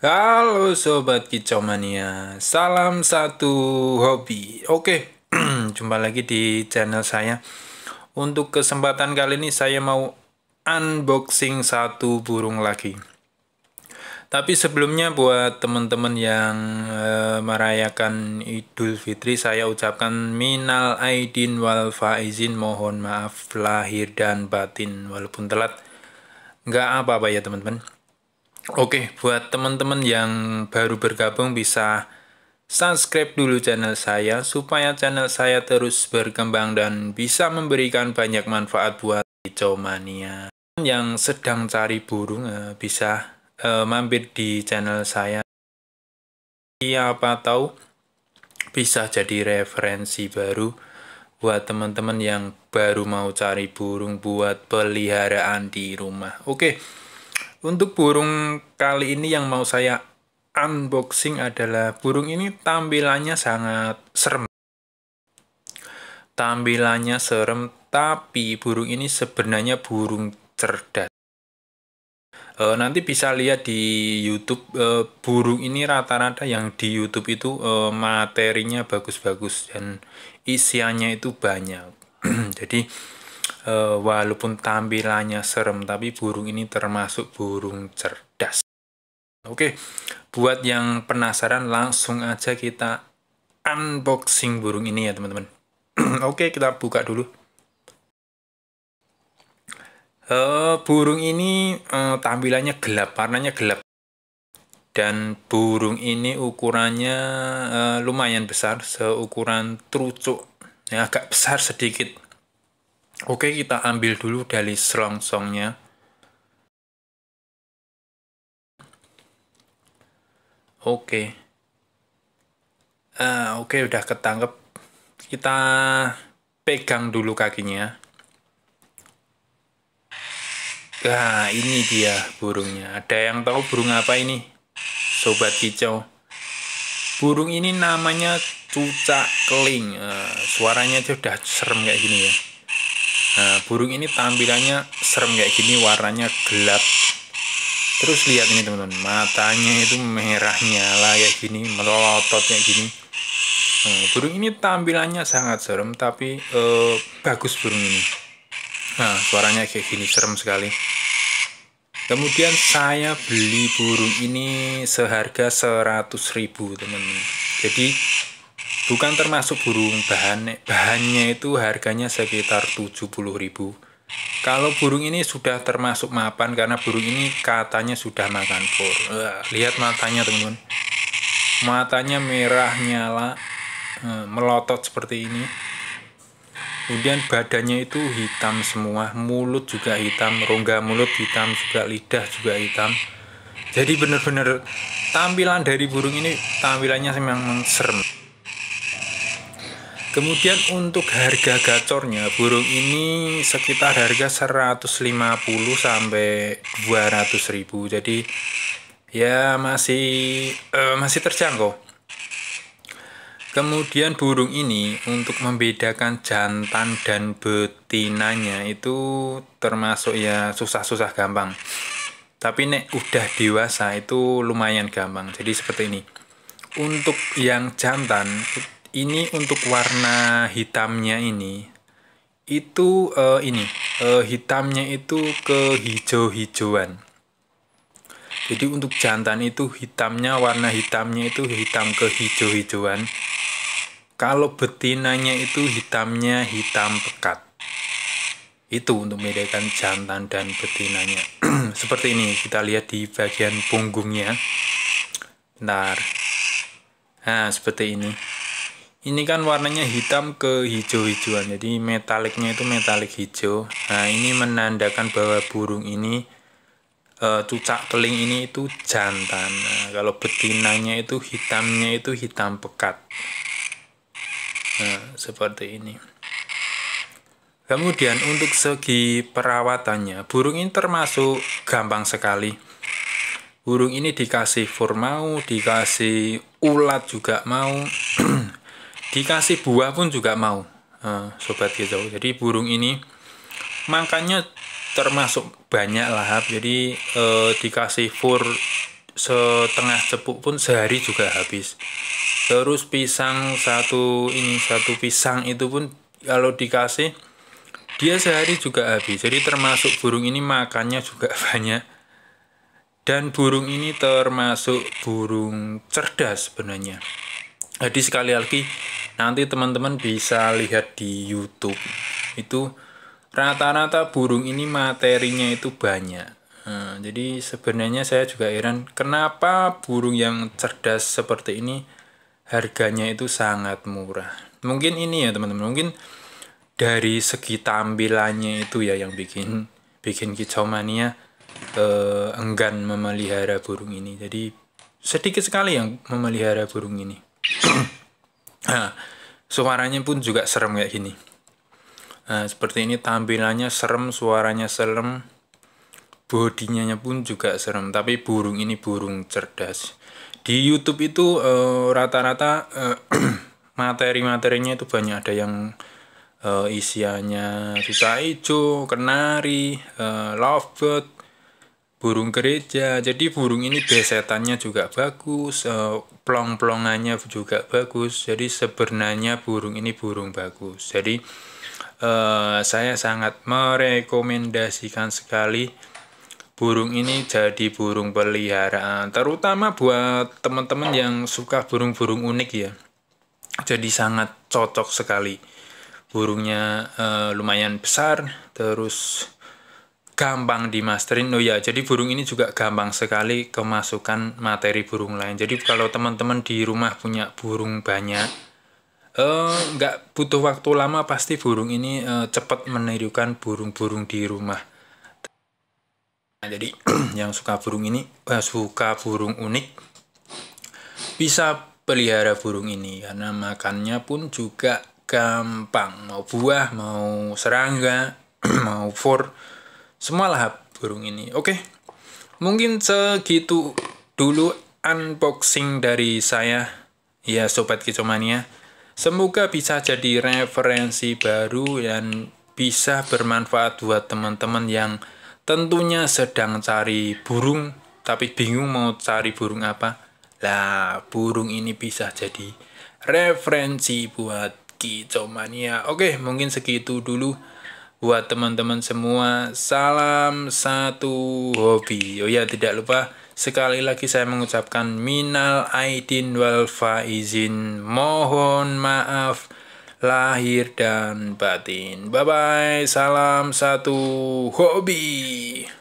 Halo Sobat Kicomania, salam satu hobi. Oke, jumpa lagi di channel saya. Untuk kesempatan kali ini saya mau unboxing satu burung lagi. Tapi sebelumnya buat teman-teman yang e, merayakan Idul Fitri, saya ucapkan minal aidin wal faizin, mohon maaf lahir dan batin walaupun telat. Nggak apa-apa ya teman-teman Oke, buat teman-teman yang baru bergabung bisa subscribe dulu channel saya supaya channel saya terus berkembang dan bisa memberikan banyak manfaat buat hijau yang sedang cari burung eh, bisa eh, mampir di channel saya. Iya, apa tahu bisa jadi referensi baru buat teman-teman yang baru mau cari burung buat peliharaan di rumah. Oke. Untuk burung kali ini yang mau saya unboxing adalah burung ini tampilannya sangat serem. Tampilannya serem, tapi burung ini sebenarnya burung cerdas. E, nanti bisa lihat di YouTube e, burung ini rata-rata yang di YouTube itu e, materinya bagus-bagus dan isiannya itu banyak. Jadi e, walaupun tampilannya serem tapi burung ini termasuk burung cerdas oke buat yang penasaran langsung aja kita unboxing burung ini ya teman-teman oke kita buka dulu e, burung ini e, tampilannya gelap warnanya gelap dan burung ini ukurannya uh, lumayan besar seukuran trucuk, ya agak besar sedikit Oke, kita ambil dulu dari selongsongnya. Oke. Uh, Oke, udah ketangkep. Kita pegang dulu kakinya. Nah, ini dia burungnya. Ada yang tahu burung apa ini? Sobat kicau. Burung ini namanya cucak keling. Uh, suaranya sudah serem kayak gini ya. Nah, burung ini tampilannya serem kayak gini, warnanya gelap. Terus lihat ini teman-teman, matanya itu merah nyala kayak gini, melotot kayak gini. Nah, burung ini tampilannya sangat serem, tapi eh, bagus burung ini. Nah, suaranya kayak gini, serem sekali. Kemudian saya beli burung ini seharga 100.000 teman-teman. Jadi bukan termasuk burung bahan eh, bahannya itu harganya sekitar 70.000 kalau burung ini sudah termasuk mapan karena burung ini katanya sudah makan pur lihat matanya teman-teman matanya merah nyala eh, melotot seperti ini kemudian badannya itu hitam semua mulut juga hitam rongga mulut hitam juga lidah juga hitam jadi benar-benar tampilan dari burung ini tampilannya memang serem Kemudian untuk harga gacornya burung ini sekitar harga 150 sampai 200 ribu Jadi ya masih uh, masih terjangkau Kemudian burung ini untuk membedakan jantan dan betinanya itu termasuk ya susah-susah gampang Tapi nek udah dewasa itu lumayan gampang Jadi seperti ini Untuk yang jantan ini untuk warna hitamnya ini itu uh, ini uh, hitamnya itu ke hijau-hijauan jadi untuk jantan itu hitamnya warna hitamnya itu hitam ke hijau-hijauan kalau betinanya itu hitamnya hitam pekat itu untuk membedakan jantan dan betinanya seperti ini kita lihat di bagian punggungnya bentar nah seperti ini ini kan warnanya hitam ke hijau-hijauan jadi metaliknya itu metalik hijau nah ini menandakan bahwa burung ini e, cucak keling ini itu jantan nah, kalau betinanya itu hitamnya itu hitam pekat nah seperti ini kemudian untuk segi perawatannya burung ini termasuk gampang sekali burung ini dikasih fur dikasih ulat juga mau dikasih buah pun juga mau eh, sobat hijau jadi burung ini makannya termasuk banyak lahap jadi eh, dikasih fur setengah cepuk pun sehari juga habis terus pisang satu ini satu pisang itu pun kalau dikasih dia sehari juga habis jadi termasuk burung ini makannya juga banyak dan burung ini termasuk burung cerdas sebenarnya jadi sekali lagi nanti teman-teman bisa lihat di YouTube itu rata-rata burung ini materinya itu banyak Nah, jadi sebenarnya saya juga heran kenapa burung yang cerdas seperti ini harganya itu sangat murah. Mungkin ini ya teman-teman, mungkin dari segi tampilannya itu ya yang bikin bikin kicau mania eh, enggan memelihara burung ini. Jadi sedikit sekali yang memelihara burung ini. nah, suaranya pun juga serem kayak gini nah, seperti ini tampilannya serem suaranya serem bodinya pun juga serem tapi burung ini burung cerdas di YouTube itu eh, rata-rata uh, uh, materi-materinya itu banyak ada yang uh, isiannya cuca hijau, kenari, uh, lovebird, burung gereja. Jadi burung ini besetannya juga bagus, uh, pelong pelongannya juga bagus jadi sebenarnya burung ini burung bagus jadi eh, saya sangat merekomendasikan sekali burung ini jadi burung peliharaan terutama buat teman-teman yang suka burung-burung unik ya jadi sangat cocok sekali burungnya eh, lumayan besar terus gampang dimasterin oh ya jadi burung ini juga gampang sekali kemasukan materi burung lain jadi kalau teman-teman di rumah punya burung banyak eh, nggak uh, butuh waktu lama pasti burung ini uh, cepat menirukan burung-burung di rumah nah, jadi yang suka burung ini eh, suka burung unik bisa pelihara burung ini karena makannya pun juga gampang mau buah mau serangga mau fur semua lahap burung ini. Oke, mungkin segitu dulu unboxing dari saya. Ya, Sobat Kicomania. Semoga bisa jadi referensi baru dan bisa bermanfaat buat teman-teman yang tentunya sedang cari burung tapi bingung mau cari burung apa. Lah, burung ini bisa jadi referensi buat kicomania. Oke, mungkin segitu dulu buat teman-teman semua. Salam satu hobi. Oh ya, tidak lupa sekali lagi saya mengucapkan minal aidin wal faizin. Mohon maaf lahir dan batin. Bye bye. Salam satu hobi.